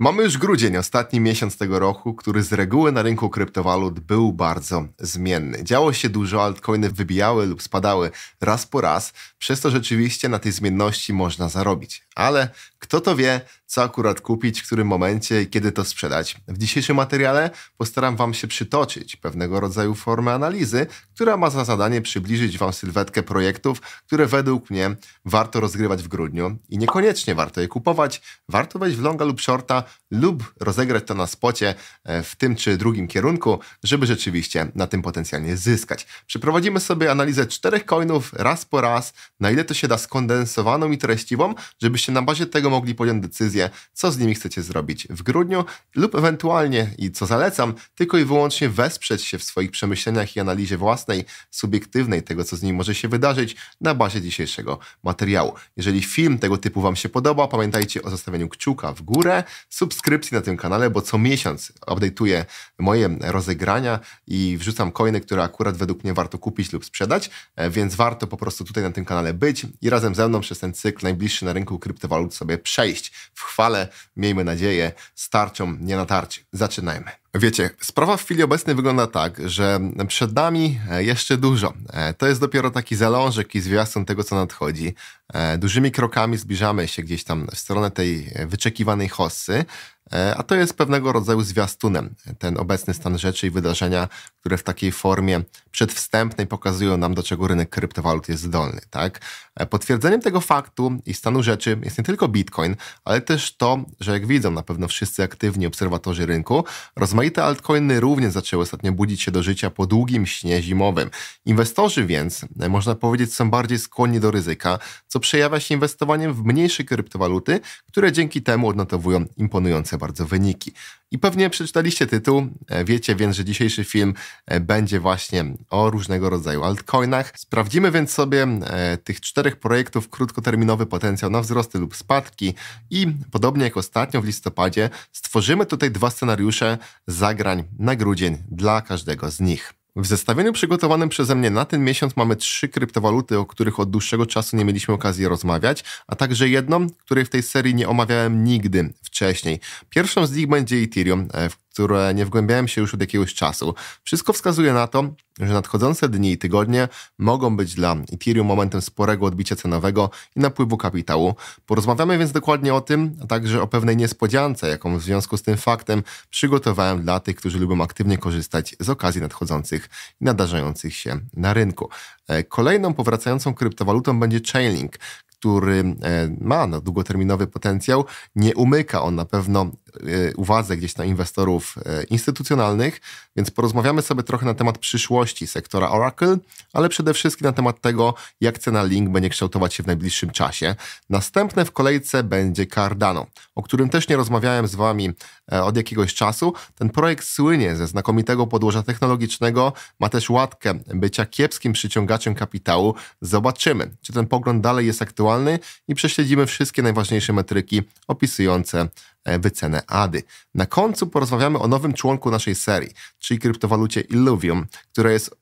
Mamy już grudzień, ostatni miesiąc tego roku, który z reguły na rynku kryptowalut był bardzo zmienny. Działo się dużo, altcoiny wybijały lub spadały raz po raz, przez to rzeczywiście na tej zmienności można zarobić. Ale kto to wie, co akurat kupić, w którym momencie i kiedy to sprzedać. W dzisiejszym materiale postaram Wam się przytoczyć pewnego rodzaju formę analizy, która ma za zadanie przybliżyć Wam sylwetkę projektów, które według mnie warto rozgrywać w grudniu i niekoniecznie warto je kupować, warto wejść w longa lub shorta, lub rozegrać to na spocie e, w tym czy drugim kierunku, żeby rzeczywiście na tym potencjalnie zyskać. Przeprowadzimy sobie analizę czterech coinów raz po raz, na ile to się da skondensowaną i treściwą, żebyście na bazie tego mogli podjąć decyzję, co z nimi chcecie zrobić w grudniu lub ewentualnie, i co zalecam, tylko i wyłącznie wesprzeć się w swoich przemyśleniach i analizie własnej, subiektywnej tego, co z nimi może się wydarzyć na bazie dzisiejszego materiału. Jeżeli film tego typu Wam się podoba, pamiętajcie o zostawieniu kciuka w górę, subskrypcji na tym kanale, bo co miesiąc update'uję moje rozegrania i wrzucam coiny, które akurat według mnie warto kupić lub sprzedać, e, więc warto po prostu tutaj na tym kanale być i razem ze mną przez ten cykl najbliższy na rynku kryptowalut sobie przejść w chwale, miejmy nadzieję, starczą, nie natarcie. Zaczynajmy. Wiecie, sprawa w chwili obecnej wygląda tak, że przed nami e, jeszcze dużo. E, to jest dopiero taki zalążek i zwiastun tego, co nadchodzi. E, dużymi krokami zbliżamy się gdzieś tam w stronę tej wyczekiwanej hossy. E, a to jest pewnego rodzaju zwiastunem, ten obecny stan rzeczy i wydarzenia, które w takiej formie przedwstępnej pokazują nam, do czego rynek kryptowalut jest zdolny. Tak? E, potwierdzeniem tego faktu i stanu rzeczy jest nie tylko Bitcoin, ale też to, że jak widzą na pewno wszyscy aktywni obserwatorzy rynku, rozmaite altcoiny również zaczęły ostatnio budzić się do życia po długim śnie zimowym. Inwestorzy więc, e, można powiedzieć, są bardziej skłonni do ryzyka, co przejawia się inwestowaniem w mniejsze kryptowaluty, które dzięki temu odnotowują imponujące bardzo wyniki. I pewnie przeczytaliście tytuł, e, wiecie więc, że dzisiejszy film e, będzie właśnie o różnego rodzaju altcoinach. Sprawdzimy więc sobie e, tych czterech projektów krótkoterminowy potencjał na wzrosty lub spadki i podobnie jak ostatnio w listopadzie stworzymy tutaj dwa scenariusze zagrań na grudzień dla każdego z nich. W zestawieniu przygotowanym przeze mnie na ten miesiąc mamy trzy kryptowaluty, o których od dłuższego czasu nie mieliśmy okazji rozmawiać, a także jedną, której w tej serii nie omawiałem nigdy wcześniej. Pierwszą z nich będzie Ethereum, e, w które nie wgłębiałem się już od jakiegoś czasu. Wszystko wskazuje na to, że nadchodzące dni i tygodnie mogą być dla Ethereum momentem sporego odbicia cenowego i napływu kapitału. Porozmawiamy więc dokładnie o tym, a także o pewnej niespodziance, jaką w związku z tym faktem przygotowałem dla tych, którzy lubią aktywnie korzystać z okazji nadchodzących i nadarzających się na rynku. E, kolejną powracającą kryptowalutą będzie Chainlink, który e, ma no, długoterminowy potencjał. Nie umyka on na pewno E, uwadze gdzieś na inwestorów e, instytucjonalnych, więc porozmawiamy sobie trochę na temat przyszłości sektora Oracle, ale przede wszystkim na temat tego, jak cena Link będzie kształtować się w najbliższym czasie. Następne w kolejce będzie Cardano, o którym też nie rozmawiałem z Wami e, od jakiegoś czasu. Ten projekt słynie ze znakomitego podłoża technologicznego, ma też łatkę bycia kiepskim przyciągaczem kapitału. Zobaczymy, czy ten pogląd dalej jest aktualny i prześledzimy wszystkie najważniejsze metryki opisujące E, wycenę ADY. Na końcu porozmawiamy o nowym członku naszej serii, czyli kryptowalucie Illuvium, która jest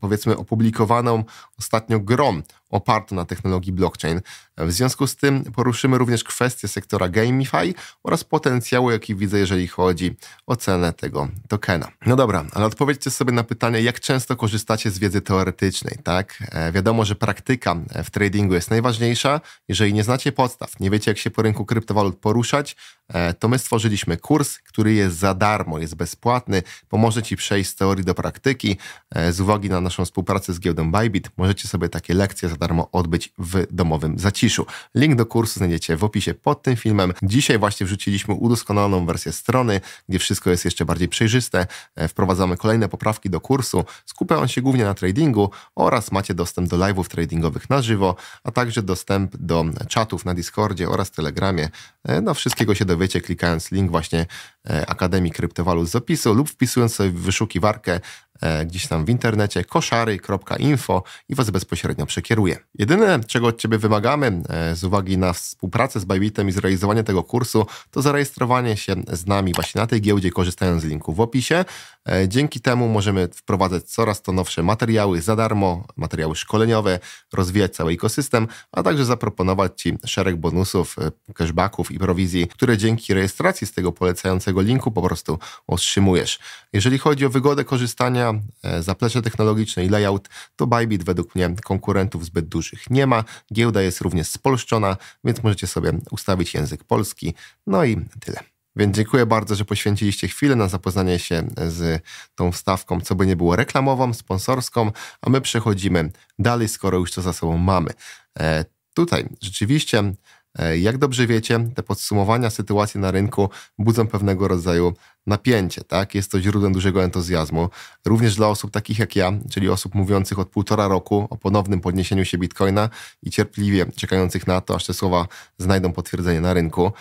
powiedzmy opublikowaną ostatnio grom oparto na technologii blockchain. W związku z tym poruszymy również kwestię sektora gamify oraz potencjału, jaki widzę, jeżeli chodzi o cenę tego tokena. No dobra, ale odpowiedzcie sobie na pytanie, jak często korzystacie z wiedzy teoretycznej, tak? E, wiadomo, że praktyka w tradingu jest najważniejsza. Jeżeli nie znacie podstaw, nie wiecie, jak się po rynku kryptowalut poruszać, e, to my stworzyliśmy kurs, który jest za darmo, jest bezpłatny, pomoże Ci przejść z teorii do praktyki. E, z uwagi na naszą współpracę z giełdą Bybit, możecie sobie takie lekcje za darmo odbyć w domowym zaciszu. Link do kursu znajdziecie w opisie pod tym filmem. Dzisiaj właśnie wrzuciliśmy udoskonaloną wersję strony, gdzie wszystko jest jeszcze bardziej przejrzyste. E, wprowadzamy kolejne poprawki do kursu. Skupia on się głównie na tradingu oraz macie dostęp do live'ów tradingowych na żywo, a także dostęp do czatów na Discordzie oraz Telegramie. E, no wszystkiego się dowiecie klikając link właśnie e, Akademii Kryptowalut z opisu lub wpisując sobie w wyszukiwarkę E, gdzieś tam w internecie koszary.info i Was bezpośrednio przekieruję. Jedyne, czego od Ciebie wymagamy e, z uwagi na współpracę z Bybitem i zrealizowanie tego kursu, to zarejestrowanie się z nami właśnie na tej giełdzie, korzystając z linku w opisie. E, dzięki temu możemy wprowadzać coraz to nowsze materiały za darmo, materiały szkoleniowe, rozwijać cały ekosystem, a także zaproponować Ci szereg bonusów, e, cashbacków i prowizji, które dzięki rejestracji z tego polecającego linku po prostu otrzymujesz. Jeżeli chodzi o wygodę korzystania, e, zaplecze technologiczne i layout, to Bybit według mnie konkurentów zbyt dużych nie ma. Giełda jest również spolszczona, więc możecie sobie ustawić język polski. No i tyle. Więc dziękuję bardzo, że poświęciliście chwilę na zapoznanie się z tą wstawką, co by nie było reklamową, sponsorską, a my przechodzimy dalej, skoro już to za sobą mamy. E, tutaj rzeczywiście e, jak dobrze wiecie, te podsumowania sytuacji na rynku budzą pewnego rodzaju napięcie, tak? Jest to źródłem dużego entuzjazmu. Również dla osób takich jak ja, czyli osób mówiących od półtora roku o ponownym podniesieniu się bitcoina i cierpliwie czekających na to, aż te słowa znajdą potwierdzenie na rynku.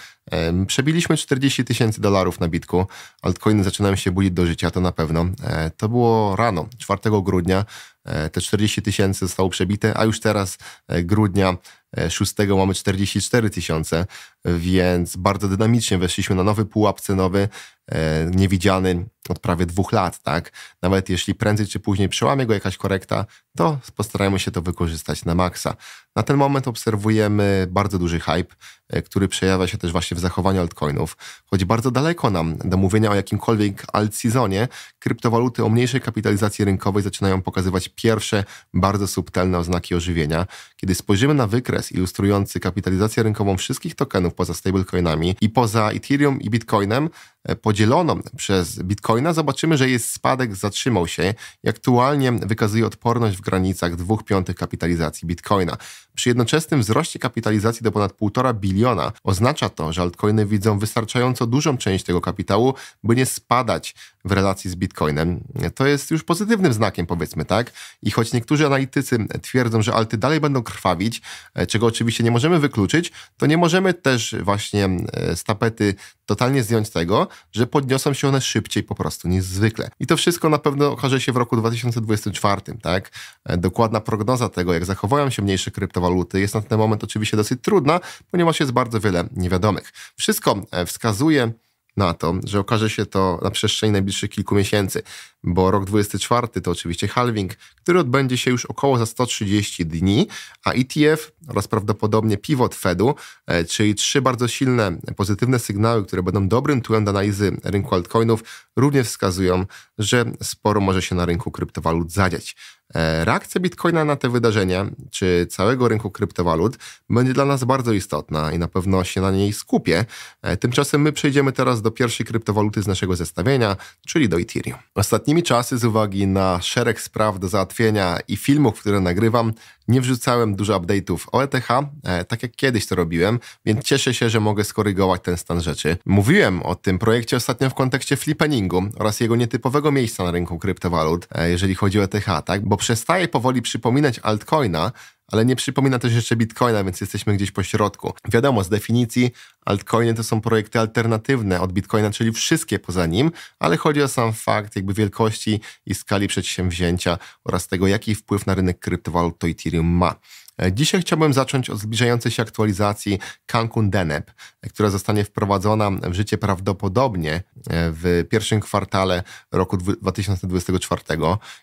Przebiliśmy 40 tysięcy dolarów na bitku. Altcoiny zaczynają się budzić do życia, to na pewno. E, to było rano, 4 grudnia. E, te 40 tysięcy zostało przebite, a już teraz e, grudnia 6 mamy 44 tysiące więc bardzo dynamicznie weszliśmy na nowy pułap cenowy, e, niewidziany od prawie dwóch lat, tak? Nawet jeśli prędzej czy później przełamie go jakaś korekta, to postarajmy się to wykorzystać na maksa. Na ten moment obserwujemy bardzo duży hype, e, który przejawia się też właśnie w zachowaniu altcoinów. Choć bardzo daleko nam do mówienia o jakimkolwiek alt seasonie, kryptowaluty o mniejszej kapitalizacji rynkowej zaczynają pokazywać pierwsze, bardzo subtelne oznaki ożywienia. Kiedy spojrzymy na wykres ilustrujący kapitalizację rynkową wszystkich tokenów poza stablecoinami i poza Ethereum i Bitcoinem, E, podzieloną przez bitcoina, zobaczymy, że jej spadek zatrzymał się i aktualnie wykazuje odporność w granicach 2 piątych kapitalizacji bitcoina. Przy jednoczesnym wzroście kapitalizacji do ponad 1,5 biliona oznacza to, że altcoiny widzą wystarczająco dużą część tego kapitału, by nie spadać w relacji z bitcoinem. To jest już pozytywnym znakiem, powiedzmy, tak? I choć niektórzy analitycy twierdzą, że alty dalej będą krwawić, e, czego oczywiście nie możemy wykluczyć, to nie możemy też właśnie e, z tapety totalnie zdjąć tego, że podniosą się one szybciej po prostu niż zwykle. I to wszystko na pewno okaże się w roku 2024, tak? E, dokładna prognoza tego, jak zachowają się mniejsze kryptowaluty, jest na ten moment oczywiście dosyć trudna, ponieważ jest bardzo wiele niewiadomych. Wszystko e, wskazuje na to, że okaże się to na przestrzeni najbliższych kilku miesięcy, bo rok 24 to oczywiście halving, który odbędzie się już około za 130 dni, a ETF oraz prawdopodobnie pivot Fedu, e, czyli trzy bardzo silne pozytywne sygnały, które będą dobrym tłem do analizy rynku altcoinów, również wskazują, że sporo może się na rynku kryptowalut zadziać. E, reakcja Bitcoina na te wydarzenia, czy całego rynku kryptowalut, będzie dla nas bardzo istotna i na pewno się na niej skupię. E, tymczasem my przejdziemy teraz do pierwszej kryptowaluty z naszego zestawienia, czyli do Ethereum. Ostatnimi czasy, z uwagi na szereg spraw do załatwienia i filmów, które nagrywam, nie wrzucałem dużo update'ów o ETH, e, tak jak kiedyś to robiłem, więc cieszę się, że mogę skorygować ten stan rzeczy. Mówiłem o tym projekcie ostatnio w kontekście flippeningu oraz jego nietypowego miejsca na rynku kryptowalut, e, jeżeli chodzi o ETH, tak? Bo przestaje powoli przypominać altcoina, ale nie przypomina też jeszcze Bitcoina, więc jesteśmy gdzieś po środku. Wiadomo, z definicji altcoiny to są projekty alternatywne od Bitcoina, czyli wszystkie poza nim, ale chodzi o sam fakt jakby wielkości i skali przedsięwzięcia oraz tego, jaki wpływ na rynek kryptowalut to Ethereum ma. E, dzisiaj chciałbym zacząć od zbliżającej się aktualizacji Cancun Deneb, która zostanie wprowadzona w życie prawdopodobnie e, w pierwszym kwartale roku 2024.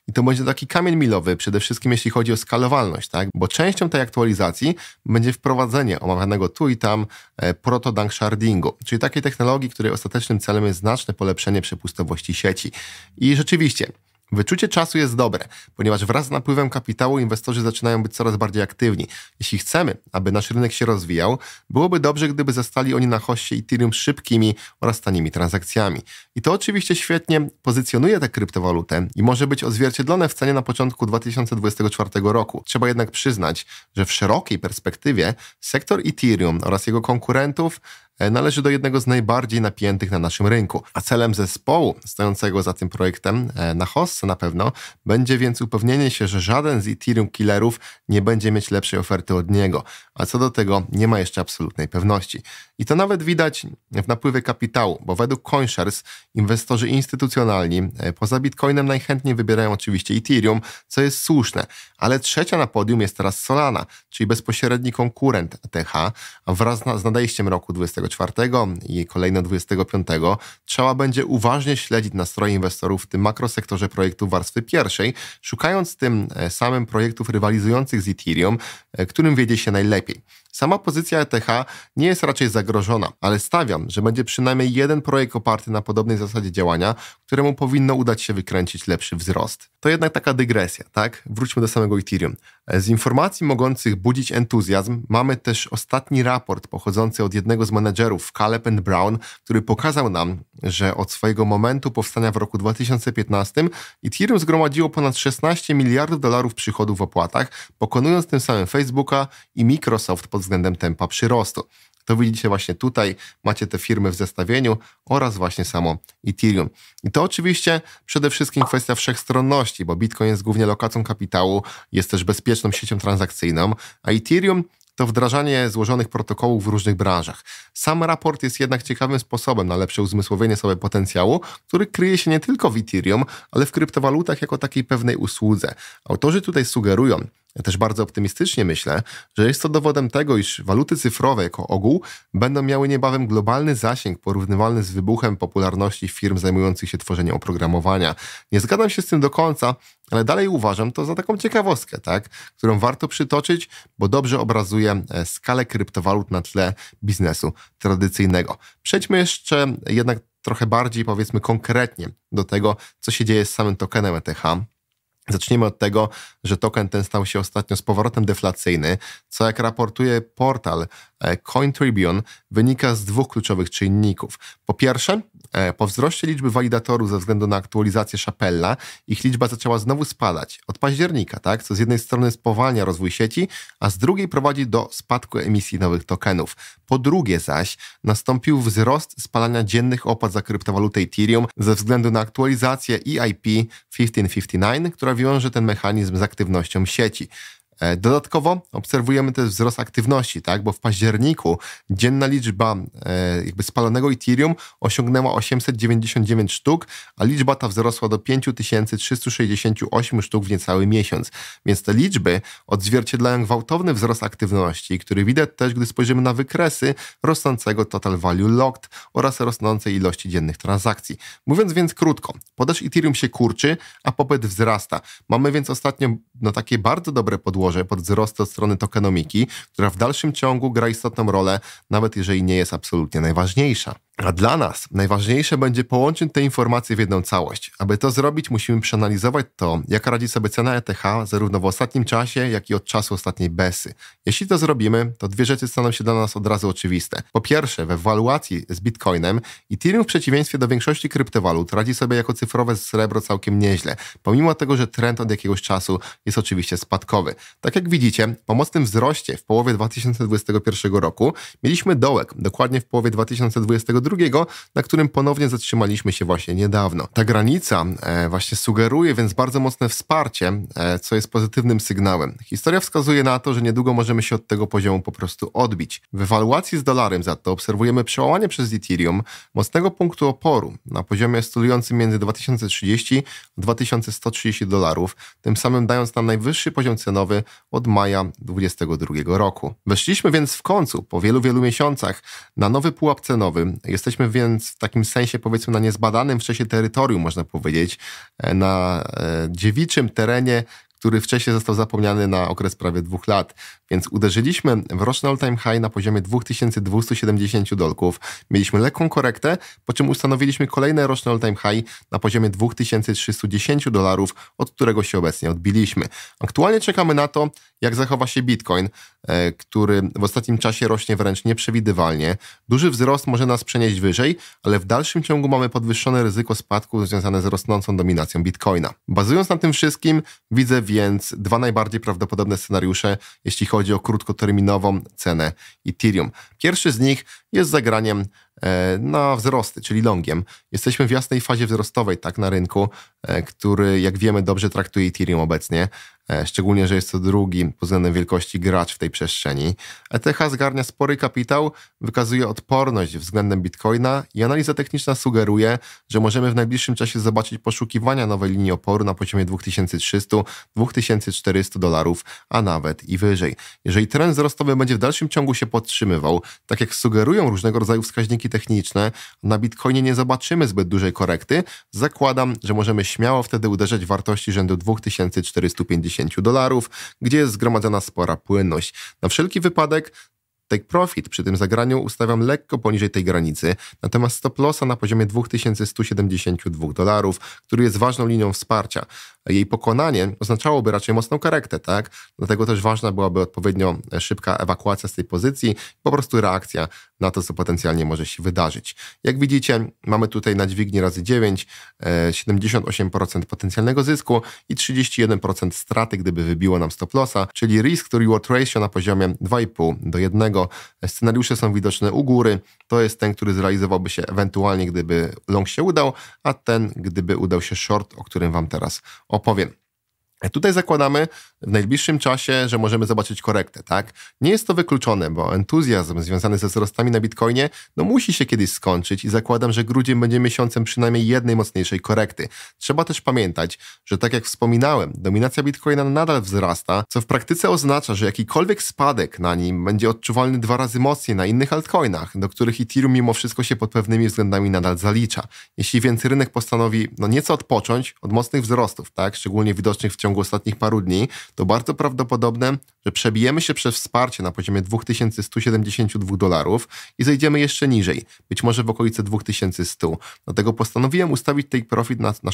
I to będzie taki kamień milowy, przede wszystkim jeśli chodzi o skalowalność, tak? bo częścią tej aktualizacji będzie wprowadzenie omawianego tu i tam e, proto-dunk shardingu, czyli takiej technologii, której ostatecznym celem jest znaczne polepszenie przepustowości sieci. I rzeczywiście, Wyczucie czasu jest dobre, ponieważ wraz z napływem kapitału inwestorzy zaczynają być coraz bardziej aktywni. Jeśli chcemy, aby nasz rynek się rozwijał, byłoby dobrze, gdyby zostali oni na hoście Ethereum szybkimi oraz tanimi transakcjami. I to oczywiście świetnie pozycjonuje tę kryptowalutę i może być odzwierciedlone w cenie na początku 2024 roku. Trzeba jednak przyznać, że w szerokiej perspektywie sektor Ethereum oraz jego konkurentów E, należy do jednego z najbardziej napiętych na naszym rynku. A celem zespołu stojącego za tym projektem, e, na Hossce na pewno, będzie więc upewnienie się, że żaden z Ethereum killerów nie będzie mieć lepszej oferty od niego. A co do tego nie ma jeszcze absolutnej pewności. I to nawet widać w napływie kapitału, bo według CoinShares inwestorzy instytucjonalni e, poza Bitcoinem najchętniej wybierają oczywiście Ethereum, co jest słuszne, ale trzecia na podium jest teraz Solana, czyli bezpośredni konkurent ETH, wraz z nadejściem roku 20 24 i kolejne 25, trzeba będzie uważnie śledzić nastroje inwestorów w tym makrosektorze projektów warstwy pierwszej, szukając tym e, samym projektów rywalizujących z Ethereum, e, którym wiedzie się najlepiej. Sama pozycja ETH nie jest raczej zagrożona, ale stawiam, że będzie przynajmniej jeden projekt oparty na podobnej zasadzie działania, któremu powinno udać się wykręcić lepszy wzrost. To jednak taka dygresja, tak? Wróćmy do samego Ethereum. Z informacji mogących budzić entuzjazm mamy też ostatni raport pochodzący od jednego z menedżerów, Caleb and Brown, który pokazał nam, że od swojego momentu powstania w roku 2015 Ethereum zgromadziło ponad 16 miliardów dolarów przychodów w opłatach, pokonując tym samym Facebooka i Microsoft pod względem tempa przyrostu. To widzicie właśnie tutaj, macie te firmy w zestawieniu oraz właśnie samo Ethereum. I to oczywiście przede wszystkim kwestia wszechstronności, bo Bitcoin jest głównie lokacją kapitału, jest też bezpieczną siecią transakcyjną, a Ethereum to wdrażanie złożonych protokołów w różnych branżach. Sam raport jest jednak ciekawym sposobem na lepsze uzmysłowienie sobie potencjału, który kryje się nie tylko w Ethereum, ale w kryptowalutach jako takiej pewnej usłudze. Autorzy tutaj sugerują, ja też bardzo optymistycznie myślę, że jest to dowodem tego, iż waluty cyfrowe jako ogół będą miały niebawem globalny zasięg porównywalny z wybuchem popularności firm zajmujących się tworzeniem oprogramowania. Nie zgadzam się z tym do końca, ale dalej uważam to za taką ciekawostkę, tak? którą warto przytoczyć, bo dobrze obrazuje e, skalę kryptowalut na tle biznesu tradycyjnego. Przejdźmy jeszcze jednak trochę bardziej, powiedzmy konkretnie, do tego, co się dzieje z samym tokenem ETH Zaczniemy od tego, że token ten stał się ostatnio z powrotem deflacyjny, co jak raportuje portal e, Coin Tribune, wynika z dwóch kluczowych czynników. Po pierwsze, e, po wzroście liczby walidatorów ze względu na aktualizację Szapella, ich liczba zaczęła znowu spadać od października, tak? co z jednej strony spowalnia rozwój sieci, a z drugiej prowadzi do spadku emisji nowych tokenów. Po drugie zaś nastąpił wzrost spalania dziennych opłat za kryptowalutę Ethereum ze względu na aktualizację EIP 1559, która wiąże ten mechanizm z aktywnością sieci. E, dodatkowo obserwujemy też wzrost aktywności, tak? bo w październiku dzienna liczba e, jakby spalonego Ethereum osiągnęła 899 sztuk, a liczba ta wzrosła do 5368 sztuk w niecały miesiąc. Więc te liczby odzwierciedlają gwałtowny wzrost aktywności, który widać też, gdy spojrzymy na wykresy rosnącego total value locked oraz rosnącej ilości dziennych transakcji. Mówiąc więc krótko, podaż Ethereum się kurczy, a popyt wzrasta. Mamy więc ostatnio no, takie bardzo dobre podłoże, podłoże, pod wzrost od strony tokenomiki, która w dalszym ciągu gra istotną rolę, nawet jeżeli nie jest absolutnie najważniejsza. A dla nas najważniejsze będzie połączyć te informacje w jedną całość. Aby to zrobić, musimy przeanalizować to, jak radzi sobie cena ETH zarówno w ostatnim czasie, jak i od czasu ostatniej BESY. Jeśli to zrobimy, to dwie rzeczy staną się dla nas od razu oczywiste. Po pierwsze, we ewaluacji z Bitcoinem Ethereum w przeciwieństwie do większości kryptowalut radzi sobie jako cyfrowe srebro całkiem nieźle, pomimo tego, że trend od jakiegoś czasu jest oczywiście spadkowy. Tak jak widzicie, po mocnym wzroście w połowie 2021 roku mieliśmy dołek, dokładnie w połowie 2022 drugiego, na którym ponownie zatrzymaliśmy się właśnie niedawno. Ta granica e, właśnie sugeruje więc bardzo mocne wsparcie, e, co jest pozytywnym sygnałem. Historia wskazuje na to, że niedługo możemy się od tego poziomu po prostu odbić. W ewaluacji z dolarem za to obserwujemy przełamanie przez Ethereum mocnego punktu oporu na poziomie studiującym między 2030 a 2130 dolarów, tym samym dając nam najwyższy poziom cenowy od maja 2022 roku. Weszliśmy więc w końcu, po wielu, wielu miesiącach, na nowy pułap cenowy, Jesteśmy więc w takim sensie, powiedzmy, na niezbadanym wcześniej terytorium, można powiedzieć, e, na e, dziewiczym terenie, który wcześniej został zapomniany na okres prawie dwóch lat. Więc uderzyliśmy w roczny all-time high na poziomie 2270 dolków. Mieliśmy lekką korektę, po czym ustanowiliśmy kolejne roczne all-time high na poziomie 2310 dolarów, od którego się obecnie odbiliśmy. Aktualnie czekamy na to, jak zachowa się Bitcoin, e, który w ostatnim czasie rośnie wręcz nieprzewidywalnie. Duży wzrost może nas przenieść wyżej, ale w dalszym ciągu mamy podwyższone ryzyko spadku związane z rosnącą dominacją Bitcoina. Bazując na tym wszystkim, widzę wiele więc dwa najbardziej prawdopodobne scenariusze, jeśli chodzi o krótkoterminową cenę Ethereum. Pierwszy z nich jest zagraniem e, na wzrosty, czyli longiem. Jesteśmy w jasnej fazie wzrostowej tak na rynku, e, który jak wiemy dobrze traktuje Ethereum obecnie, e, szczególnie, że jest to drugi pod względem wielkości gracz w tej przestrzeni. ETH zgarnia spory kapitał, wykazuje odporność względem Bitcoina i analiza techniczna sugeruje, że możemy w najbliższym czasie zobaczyć poszukiwania nowej linii oporu na poziomie 2300-2400 dolarów, a nawet i wyżej. Jeżeli trend wzrostowy będzie w dalszym ciągu się podtrzymywał, tak jak sugerują różnego rodzaju wskaźniki techniczne. Na Bitcoinie nie zobaczymy zbyt dużej korekty. Zakładam, że możemy śmiało wtedy uderzać w wartości rzędu 2450 dolarów, gdzie jest zgromadzona spora płynność. Na wszelki wypadek Take profit przy tym zagraniu ustawiam lekko poniżej tej granicy, natomiast stop lossa na poziomie 2172 dolarów, który jest ważną linią wsparcia. Jej pokonanie oznaczałoby raczej mocną korektę, tak? Dlatego też ważna byłaby odpowiednio e, szybka ewakuacja z tej pozycji, po prostu reakcja na to, co potencjalnie może się wydarzyć. Jak widzicie, mamy tutaj na dźwigni razy 9 78% e, potencjalnego zysku i 31% straty, gdyby wybiło nam stop lossa, czyli risk to reward ratio na poziomie 2,5 do 1 Scenariusze są widoczne u góry. To jest ten, który zrealizowałby się ewentualnie, gdyby long się udał, a ten, gdyby udał się short, o którym Wam teraz opowiem. Tutaj zakładamy w najbliższym czasie, że możemy zobaczyć korektę, tak? Nie jest to wykluczone, bo entuzjazm związany ze wzrostami na Bitcoinie no musi się kiedyś skończyć i zakładam, że grudzień będzie miesiącem przynajmniej jednej mocniejszej korekty. Trzeba też pamiętać, że tak jak wspominałem, dominacja Bitcoina nadal wzrasta, co w praktyce oznacza, że jakikolwiek spadek na nim będzie odczuwalny dwa razy mocniej na innych altcoinach, do których Ethereum mimo wszystko się pod pewnymi względami nadal zalicza. Jeśli więc rynek postanowi no nieco odpocząć od mocnych wzrostów, tak? Szczególnie widocznych w ciągu ciągu ostatnich paru dni, to bardzo prawdopodobne, że przebijemy się przez wsparcie na poziomie 2172 dolarów i zejdziemy jeszcze niżej, być może w okolice 2100. Dlatego postanowiłem ustawić take profit na, na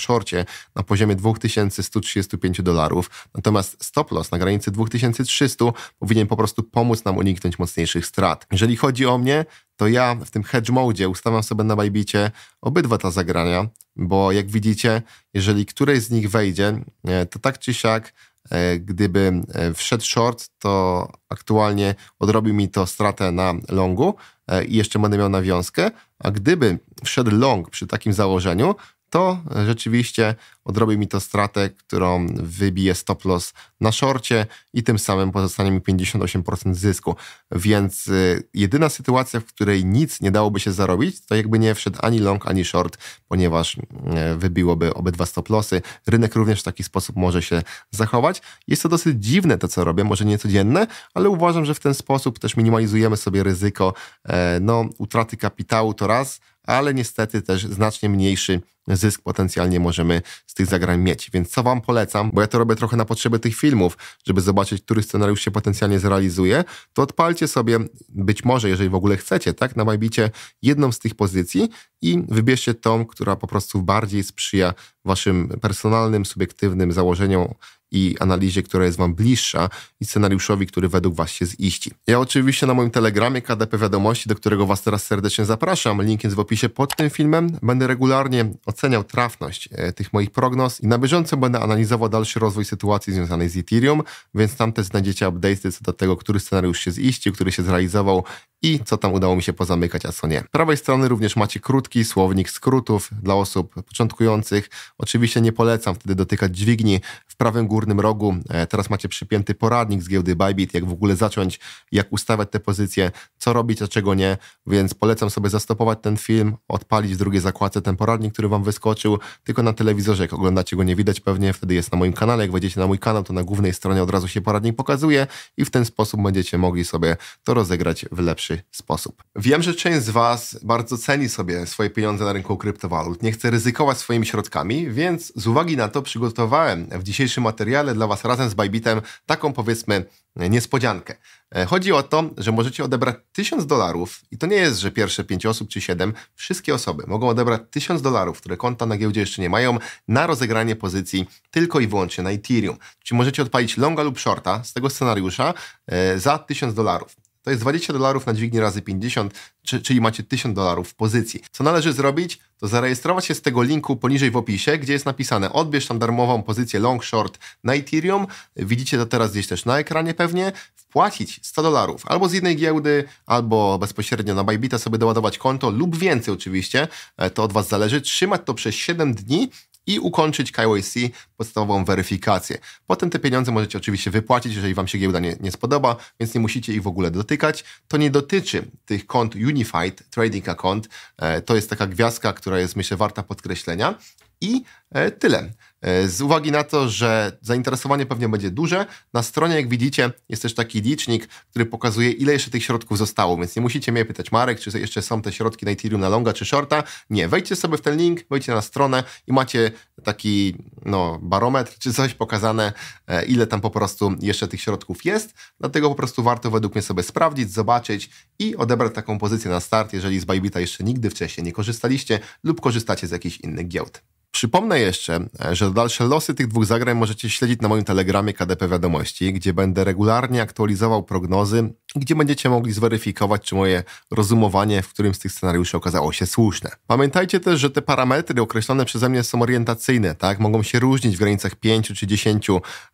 na poziomie 2135 dolarów, natomiast stop loss na granicy 2300 powinien po prostu pomóc nam uniknąć mocniejszych strat. Jeżeli chodzi o mnie, to ja w tym hedge mode ustawiam sobie na Bajbicie obydwa te zagrania, bo jak widzicie, jeżeli któreś z nich wejdzie, e, to tak czy siak, e, gdyby e, wszedł short, to aktualnie odrobi mi to stratę na longu i jeszcze będę miał nawiązkę, a gdyby wszedł long przy takim założeniu, to rzeczywiście odrobi mi to stratę, którą wybije stop loss na szorcie i tym samym pozostanie mi 58% zysku. Więc y, jedyna sytuacja, w której nic nie dałoby się zarobić, to jakby nie wszedł ani long, ani short, ponieważ y, wybiłoby obydwa stop lossy. Rynek również w taki sposób może się zachować. Jest to dosyć dziwne to, co robię, może nie codzienne, ale uważam, że w ten sposób też minimalizujemy sobie ryzyko e, no, utraty kapitału to raz, ale niestety też znacznie mniejszy zysk potencjalnie możemy z tych zagrań mieć. Więc co Wam polecam, bo ja to robię trochę na potrzeby tych filmów, żeby zobaczyć, który scenariusz się potencjalnie zrealizuje, to odpalcie sobie, być może, jeżeli w ogóle chcecie, tak, na Mybicie jedną z tych pozycji i wybierzcie tą, która po prostu bardziej sprzyja Waszym personalnym, subiektywnym założeniom i analizie, która jest Wam bliższa i scenariuszowi, który według Was się ziści. Ja oczywiście na moim telegramie KDP Wiadomości, do którego Was teraz serdecznie zapraszam, link jest w opisie pod tym filmem, będę regularnie oceniał trafność e, tych moich prognoz i na bieżąco będę analizował dalszy rozwój sytuacji związanej z Ethereum, więc tam też znajdziecie update'y co do tego, który scenariusz się ziścił, który się zrealizował i co tam udało mi się pozamykać, a co nie. Z prawej strony również macie krótki słownik skrótów dla osób początkujących. Oczywiście nie polecam wtedy dotykać dźwigni. W prawym górnym rogu e, teraz macie przypięty poradnik z giełdy Bybit, jak w ogóle zacząć, jak ustawiać te pozycje, co robić, a czego nie, więc polecam sobie zastopować ten film, odpalić w drugiej zakładce ten poradnik, który Wam wyskoczył, tylko na telewizorze, jak oglądacie go nie widać pewnie, wtedy jest na moim kanale, jak wejdziecie na mój kanał, to na głównej stronie od razu się poradnik pokazuje i w ten sposób będziecie mogli sobie to rozegrać w lepszy lepszy sposób. Wiem, że część z Was bardzo ceni sobie swoje pieniądze na rynku kryptowalut, nie chce ryzykować swoimi środkami, więc z uwagi na to przygotowałem w dzisiejszym materiale dla Was razem z Bybitem taką powiedzmy niespodziankę. E, chodzi o to, że możecie odebrać 1000 dolarów i to nie jest, że pierwsze 5 osób czy 7, wszystkie osoby mogą odebrać 1000 dolarów, które konta na giełdzie jeszcze nie mają, na rozegranie pozycji tylko i wyłącznie na Ethereum. Czyli możecie odpalić longa lub shorta z tego scenariusza e, za 1000 dolarów. To jest 20 dolarów na dźwignię razy 50, czyli macie 1000 dolarów w pozycji. Co należy zrobić? To zarejestrować się z tego linku poniżej w opisie, gdzie jest napisane odbierz tam darmową pozycję long short na Ethereum. Widzicie to teraz gdzieś też na ekranie pewnie. Wpłacić 100 dolarów albo z jednej giełdy, albo bezpośrednio na Bybita sobie doładować konto lub więcej oczywiście. E, to od Was zależy. Trzymać to przez 7 dni i ukończyć KYC, podstawową weryfikację. Potem te pieniądze możecie oczywiście wypłacić, jeżeli Wam się giełda nie, nie spodoba, więc nie musicie ich w ogóle dotykać. To nie dotyczy tych kont Unified Trading Account. E, to jest taka gwiazdka, która jest myślę warta podkreślenia. I e, tyle. E, z uwagi na to, że zainteresowanie pewnie będzie duże, na stronie, jak widzicie, jest też taki licznik, który pokazuje, ile jeszcze tych środków zostało, więc nie musicie mnie pytać, Marek, czy jeszcze są te środki na Ethereum na longa czy shorta. Nie, wejdźcie sobie w ten link, wejdźcie na stronę i macie taki no, barometr czy coś pokazane, e, ile tam po prostu jeszcze tych środków jest. Dlatego po prostu warto według mnie sobie sprawdzić, zobaczyć i odebrać taką pozycję na start, jeżeli z Bybita jeszcze nigdy wcześniej nie korzystaliście lub korzystacie z jakichś innych giełd. Przypomnę jeszcze, e, że dalsze losy tych dwóch zagrań możecie śledzić na moim telegramie KDP Wiadomości, gdzie będę regularnie aktualizował prognozy gdzie będziecie mogli zweryfikować, czy moje rozumowanie w którym z tych scenariuszy okazało się słuszne. Pamiętajcie też, że te parametry określone przeze mnie są orientacyjne, tak? Mogą się różnić w granicach 5 czy 10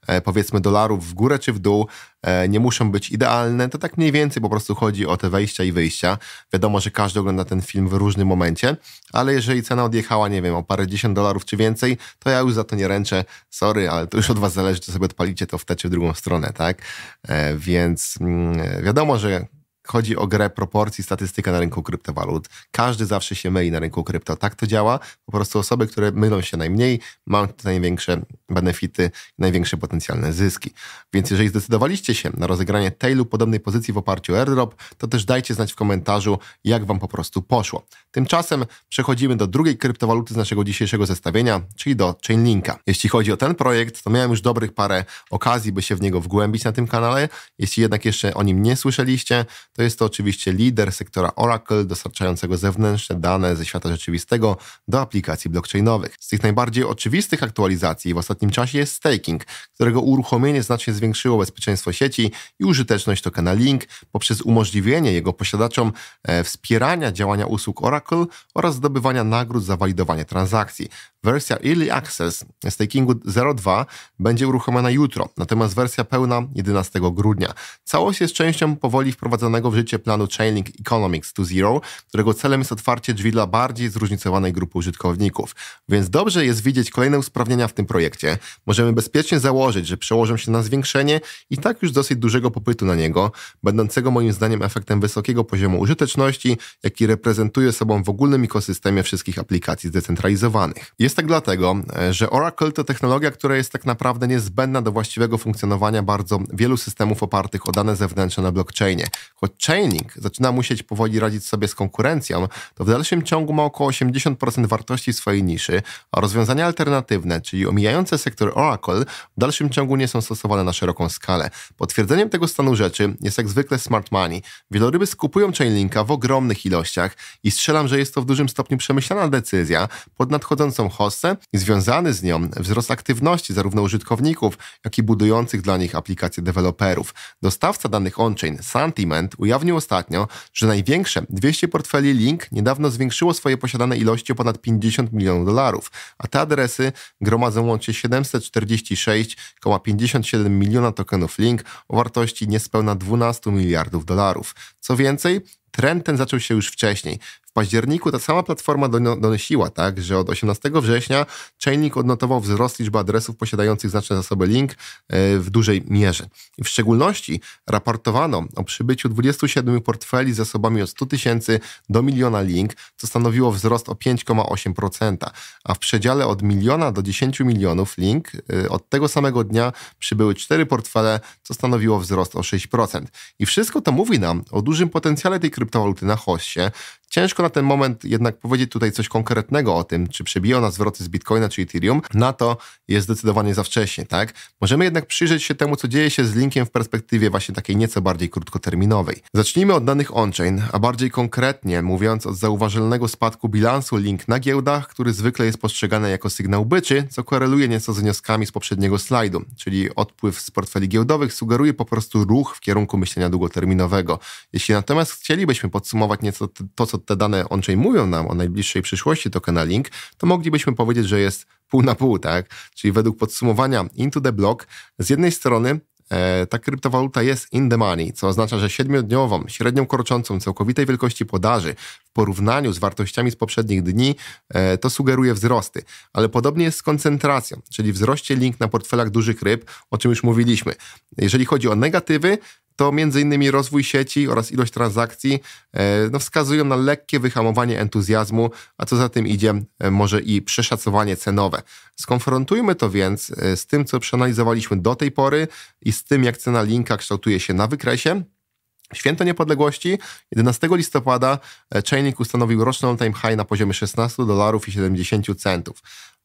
e, powiedzmy dolarów w górę czy w dół, e, nie muszą być idealne, to tak mniej więcej po prostu chodzi o te wejścia i wyjścia. Wiadomo, że każdy ogląda ten film w różnym momencie, ale jeżeli cena odjechała, nie wiem, o parę dziesiąt dolarów czy więcej, to ja już za to nie ręczę, sorry, ale to już od was zależy, czy sobie odpalicie to w czy w drugą stronę, tak? E, więc mm, Wiadomo, że chodzi o grę proporcji, statystyka na rynku kryptowalut. Każdy zawsze się myli na rynku krypto. Tak to działa. Po prostu osoby, które mylą się najmniej, mają największe benefity, i największe potencjalne zyski. Więc jeżeli zdecydowaliście się na rozegranie tej lub podobnej pozycji w oparciu o airdrop, to też dajcie znać w komentarzu, jak Wam po prostu poszło. Tymczasem przechodzimy do drugiej kryptowaluty z naszego dzisiejszego zestawienia, czyli do Chainlinka. Jeśli chodzi o ten projekt, to miałem już dobrych parę okazji, by się w niego wgłębić na tym kanale. Jeśli jednak jeszcze o nim nie słyszeliście, to jest to oczywiście lider sektora Oracle, dostarczającego zewnętrzne dane ze świata rzeczywistego do aplikacji blockchainowych. Z tych najbardziej oczywistych aktualizacji w ostatnich ostatnim czasie jest staking, którego uruchomienie znacznie zwiększyło bezpieczeństwo sieci i użyteczność tokena Link poprzez umożliwienie jego posiadaczom e, wspierania działania usług Oracle oraz zdobywania nagród za walidowanie transakcji. Wersja Early Access stakingu 02 będzie uruchomiona jutro, natomiast wersja pełna 11 grudnia. Całość jest częścią powoli wprowadzanego w życie planu Chainlink Economics to Zero, którego celem jest otwarcie drzwi dla bardziej zróżnicowanej grupy użytkowników. Więc dobrze jest widzieć kolejne usprawnienia w tym projekcie, momencie możemy bezpiecznie założyć, że przełożą się na zwiększenie i tak już dosyć dużego popytu na niego, będącego moim zdaniem efektem wysokiego poziomu użyteczności, jaki reprezentuje sobą w ogólnym ekosystemie wszystkich aplikacji zdecentralizowanych. Jest tak dlatego, że Oracle to technologia, która jest tak naprawdę niezbędna do właściwego funkcjonowania bardzo wielu systemów opartych o dane zewnętrzne na blockchainie. Choć Chainlink zaczyna musieć powoli radzić sobie z konkurencją, to w dalszym ciągu ma około 80% wartości swojej niszy, a rozwiązania alternatywne, czyli omijające sektor Oracle w dalszym ciągu nie są stosowane na szeroką skalę. Potwierdzeniem tego stanu rzeczy jest jak zwykle smart money. Wieloryby skupują Chainlinka w ogromnych ilościach i strzelam, że jest to w dużym stopniu przemyślana decyzja pod nadchodzącą hossę i związany z nią wzrost aktywności zarówno użytkowników, jak i budujących dla nich aplikacje deweloperów. Dostawca danych on-chain Sentiment ujawnił ostatnio, że największe 200 portfeli Link niedawno zwiększyło swoje posiadane ilości o ponad 50 milionów dolarów, a te adresy gromadzą łącznie 7 746,57 miliona tokenów Link o wartości niespełna 12 miliardów dolarów. Co więcej, Trend ten zaczął się już wcześniej październiku ta sama platforma donosiła, tak, że od 18 września Chainlink odnotował wzrost liczby adresów posiadających znaczne zasoby link e, w dużej mierze. w szczególności raportowano o przybyciu 27 portfeli z zasobami od 100 tysięcy do miliona link, co stanowiło wzrost o 5,8%, a w przedziale od miliona do 10 milionów link e, od tego samego dnia przybyły 4 portfele, co stanowiło wzrost o 6%. I wszystko to mówi nam o dużym potencjale tej kryptowaluty na hostie, Ciężko na ten moment jednak powiedzieć tutaj coś konkretnego o tym, czy przebiją nas zwroty z Bitcoina czy Ethereum. Na to jest zdecydowanie za wcześnie, tak? Możemy jednak przyjrzeć się temu, co dzieje się z linkiem w perspektywie właśnie takiej nieco bardziej krótkoterminowej. Zacznijmy od danych on-chain, a bardziej konkretnie mówiąc od zauważalnego spadku bilansu link na giełdach, który zwykle jest postrzegany jako sygnał byczy, co koreluje nieco z wnioskami z poprzedniego slajdu, czyli odpływ z portfeli giełdowych sugeruje po prostu ruch w kierunku myślenia długoterminowego. Jeśli natomiast chcielibyśmy podsumować nieco to, co te dane on-chain mówią nam o najbliższej przyszłości tokena Link, to moglibyśmy powiedzieć, że jest pół na pół, tak? Czyli według podsumowania Into the Block, z jednej strony e, ta kryptowaluta jest in the money, co oznacza, że siedmiodniową średnią korczącą całkowitej wielkości podaży w porównaniu z wartościami z poprzednich dni e, to sugeruje wzrosty. Ale podobnie jest z koncentracją, czyli wzroście link na portfelach dużych ryb, o czym już mówiliśmy. Jeżeli chodzi o negatywy, to m.in. rozwój sieci oraz ilość transakcji e, no, wskazują na lekkie wyhamowanie entuzjazmu, a co za tym idzie, e, może i przeszacowanie cenowe. Skonfrontujmy to więc e, z tym, co przeanalizowaliśmy do tej pory i z tym, jak cena linka kształtuje się na wykresie. Święto Niepodległości 11 listopada Chainlink ustanowił roczny all-time high na poziomie 16 dolarów i 70 centów.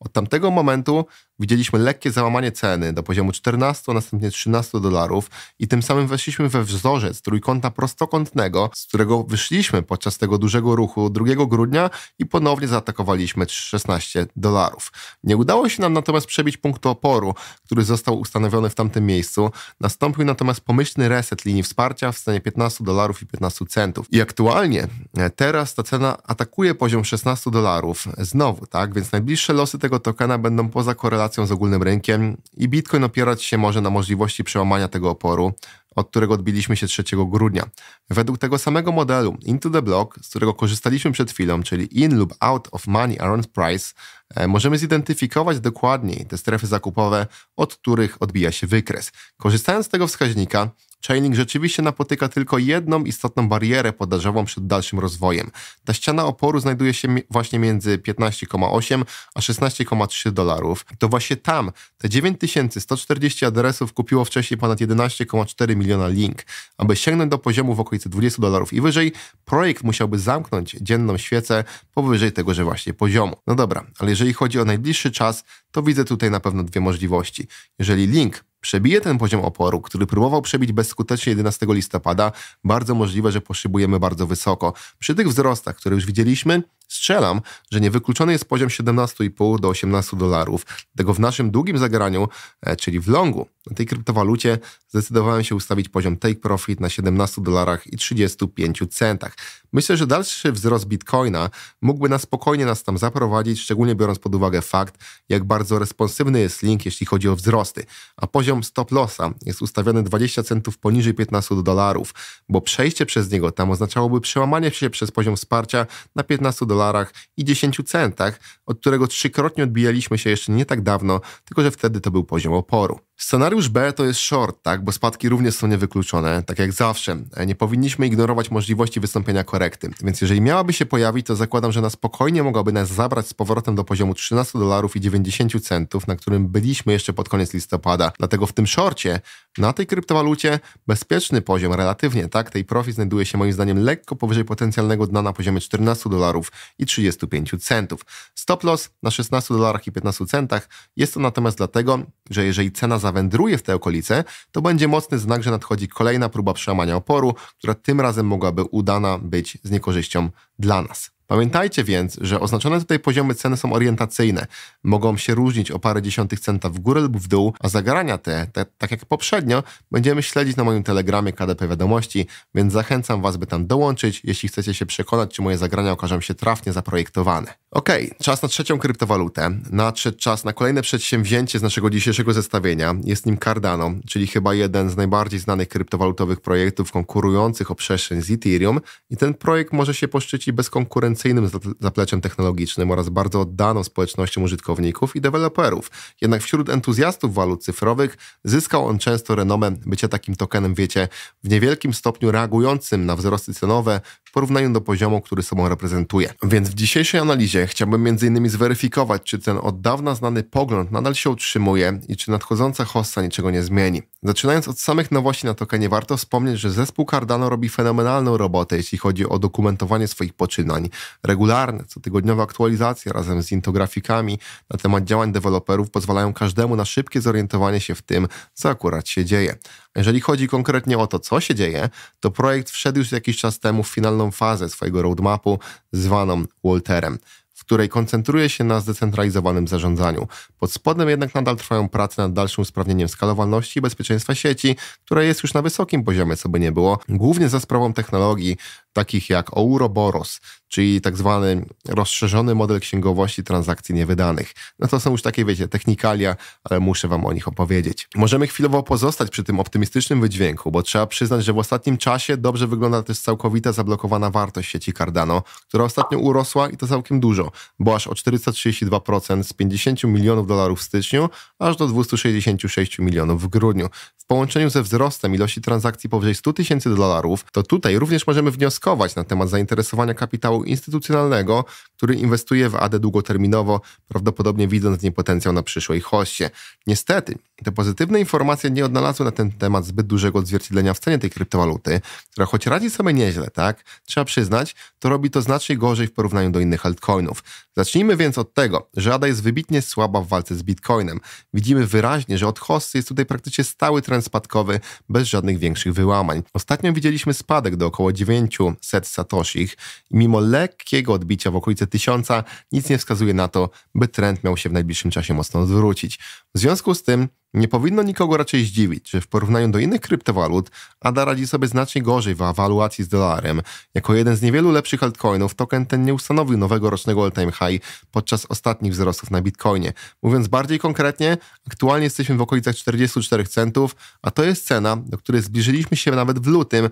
Od tamtego momentu widzieliśmy lekkie załamanie ceny do poziomu 14, a następnie 13 dolarów i tym samym weszliśmy we wzorzec trójkąta prostokątnego, z którego wyszliśmy podczas tego dużego ruchu 2 grudnia i ponownie zaatakowaliśmy 16 dolarów. Nie udało się nam natomiast przebić punktu oporu, który został ustanowiony w tamtym miejscu. Nastąpił natomiast pomyślny reset linii wsparcia w stanie 15 dolarów i 15 centów. I aktualnie e, teraz ta cena atakuje poziom 16 dolarów znowu, tak? Więc najbliższe losy tego tego tokena będą poza korelacją z ogólnym rynkiem i Bitcoin opierać się może na możliwości przełamania tego oporu, od którego odbiliśmy się 3 grudnia. Według tego samego modelu Into the Block, z którego korzystaliśmy przed chwilą, czyli in lub out of money around price, E, możemy zidentyfikować dokładniej te strefy zakupowe, od których odbija się wykres. Korzystając z tego wskaźnika, Chainlink rzeczywiście napotyka tylko jedną istotną barierę podażową przed dalszym rozwojem. Ta ściana oporu znajduje się właśnie między 15,8 a 16,3 dolarów. To właśnie tam te 9140 adresów kupiło wcześniej ponad 11,4 miliona link. Aby sięgnąć do poziomu w okolicy 20 dolarów i wyżej, projekt musiałby zamknąć dzienną świecę powyżej tegoże właśnie poziomu. No dobra, ale jeżeli jeżeli chodzi o najbliższy czas, to widzę tutaj na pewno dwie możliwości. Jeżeli Link przebije ten poziom oporu, który próbował przebić bezskutecznie 11 listopada, bardzo możliwe, że poszybujemy bardzo wysoko. Przy tych wzrostach, które już widzieliśmy, Strzelam, że niewykluczony jest poziom 17,5 do 18 dolarów. Dlatego w naszym długim zagraniu, e, czyli w longu, na tej kryptowalucie zdecydowałem się ustawić poziom take profit na 17 dolarach i 35 centach. Myślę, że dalszy wzrost bitcoina mógłby na spokojnie nas tam zaprowadzić, szczególnie biorąc pod uwagę fakt, jak bardzo responsywny jest link, jeśli chodzi o wzrosty, a poziom stop lossa jest ustawiony 20 centów poniżej 15 dolarów, bo przejście przez niego tam oznaczałoby przełamanie się przez poziom wsparcia na 15 dolarów dolarach i 10 centach, od którego trzykrotnie odbijaliśmy się jeszcze nie tak dawno, tylko że wtedy to był poziom oporu. Scenariusz B to jest short, tak, bo spadki również są niewykluczone, tak jak zawsze. E, nie powinniśmy ignorować możliwości wystąpienia korekty, więc jeżeli miałaby się pojawić, to zakładam, że na spokojnie mogłaby nas zabrać z powrotem do poziomu 13 dolarów i 90 centów, na którym byliśmy jeszcze pod koniec listopada. Dlatego w tym shorcie, na tej kryptowalucie, bezpieczny poziom relatywnie, tak, tej profi znajduje się moim zdaniem lekko powyżej potencjalnego dna na poziomie 14 dolarów i 35 centów. Stop loss na 16 dolarach i 15 centach jest to natomiast dlatego, że jeżeli cena zawędruje w te okolice, to będzie mocny znak, że nadchodzi kolejna próba przełamania oporu, która tym razem mogłaby udana być z niekorzyścią dla nas. Pamiętajcie więc, że oznaczone tutaj poziomy ceny są orientacyjne. Mogą się różnić o parę dziesiątych centa w górę lub w dół, a zagarania te, te tak jak poprzednio, będziemy śledzić na moim telegramie KDP Wiadomości, więc zachęcam Was, by tam dołączyć, jeśli chcecie się przekonać, czy moje zagrania okażą się trafnie zaprojektowane. Ok, czas na trzecią kryptowalutę. Nadszedł czas na kolejne przedsięwzięcie z naszego dzisiejszego zestawienia. Jest nim Cardano, czyli chyba jeden z najbardziej znanych kryptowalutowych projektów konkurujących o przestrzeń z Ethereum i ten projekt może się poszczycić konkurencji innowacyjnym zapleczem technologicznym oraz bardzo oddaną społecznością użytkowników i deweloperów. Jednak wśród entuzjastów walut cyfrowych zyskał on często renomę bycia takim tokenem, wiecie, w niewielkim stopniu reagującym na wzrosty cenowe, porównaniu do poziomu, który sobą reprezentuje. Więc w dzisiejszej analizie chciałbym m.in. zweryfikować, czy ten od dawna znany pogląd nadal się utrzymuje i czy nadchodząca hossa niczego nie zmieni. Zaczynając od samych nowości na tokenie, warto wspomnieć, że zespół Cardano robi fenomenalną robotę, jeśli chodzi o dokumentowanie swoich poczynań. Regularne, cotygodniowe aktualizacje razem z intografikami na temat działań deweloperów pozwalają każdemu na szybkie zorientowanie się w tym, co akurat się dzieje. Jeżeli chodzi konkretnie o to, co się dzieje, to projekt wszedł już jakiś czas temu w finalną fazę swojego roadmapu zwaną Walterem której koncentruje się na zdecentralizowanym zarządzaniu. Pod spodem jednak nadal trwają prace nad dalszym usprawnieniem skalowalności i bezpieczeństwa sieci, która jest już na wysokim poziomie, co by nie było, głównie za sprawą technologii takich jak Ouroboros, czyli tak zwany rozszerzony model księgowości transakcji niewydanych. No to są już takie, wiecie, technikalia, ale muszę wam o nich opowiedzieć. Możemy chwilowo pozostać przy tym optymistycznym wydźwięku, bo trzeba przyznać, że w ostatnim czasie dobrze wygląda też całkowita zablokowana wartość sieci Cardano, która ostatnio urosła i to całkiem dużo bo aż o 432% z 50 milionów dolarów w styczniu, aż do 266 milionów w grudniu. W połączeniu ze wzrostem ilości transakcji powyżej 100 tysięcy dolarów, to tutaj również możemy wnioskować na temat zainteresowania kapitału instytucjonalnego, który inwestuje w AD długoterminowo, prawdopodobnie widząc w niej potencjał na przyszłej hoście. Niestety, te pozytywne informacje nie odnalazły na ten temat zbyt dużego odzwierciedlenia w cenie tej kryptowaluty, która choć radzi sobie nieźle, tak, trzeba przyznać, to robi to znacznie gorzej w porównaniu do innych altcoinów. Zacznijmy więc od tego, że ADA jest wybitnie słaba w walce z Bitcoinem. Widzimy wyraźnie, że od hossy jest tutaj praktycznie stały trend spadkowy bez żadnych większych wyłamań. Ostatnio widzieliśmy spadek do około 900 satoshich i mimo lekkiego odbicia w okolicy 1000 nic nie wskazuje na to, by trend miał się w najbliższym czasie mocno zwrócić. W związku z tym nie powinno nikogo raczej zdziwić, że w porównaniu do innych kryptowalut ADA radzi sobie znacznie gorzej w ewaluacji z dolarem. Jako jeden z niewielu lepszych altcoinów token ten nie ustanowił nowego rocznego all-time high podczas ostatnich wzrostów na Bitcoinie. Mówiąc bardziej konkretnie, aktualnie jesteśmy w okolicach 44 centów, a to jest cena, do której zbliżyliśmy się nawet w lutym, e,